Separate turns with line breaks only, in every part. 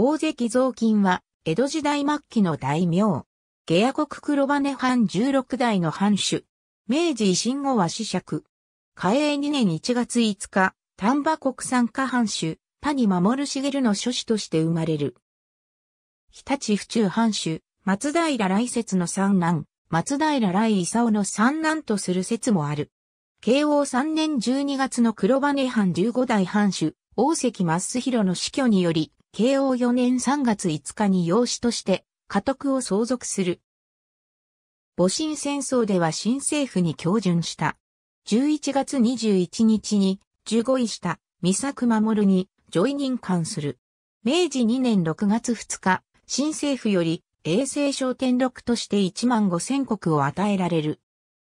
大関雑巾は、江戸時代末期の大名。下野国黒羽藩16代の藩主。明治維新後は子爵。嘉永2年1月5日、丹波国産家藩主、谷守茂の諸子として生まれる。日立府中藩主、松平来節の三男、松平来勲の三男とする説もある。慶応3年12月の黒羽藩15代藩主、大関松弘の死去により、慶応4年3月5日に養子として家督を相続する。戊辰戦争では新政府に協準した。11月21日に15位した三作守にジョイ任官する。明治2年6月2日、新政府より衛星商店録として1万5千国を与えられる。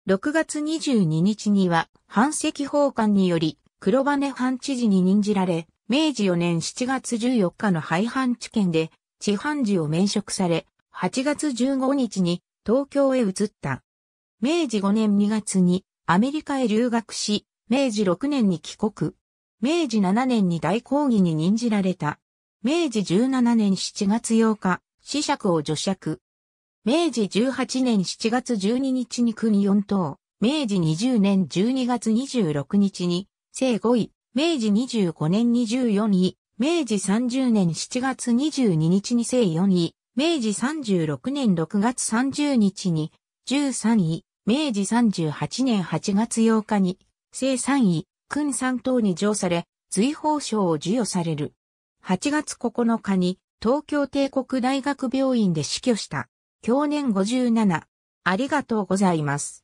6月22日には、反赤奉還により、黒羽藩知事に任じられ、明治4年7月14日の廃藩置県で、地藩寺を免職され、8月15日に東京へ移った。明治5年2月にアメリカへ留学し、明治6年に帰国。明治7年に大抗議に任じられた。明治17年7月8日、死釈を除釈。明治18年7月12日に国4等。明治20年12月26日に、正5位、明治25年24位、明治30年7月22日に正4位、明治36年6月30日に13位、明治38年8月8日に正3位、君三等に上され、随宝賞を授与される。8月9日に東京帝国大学病院で死去した。去年57。ありがとうございます。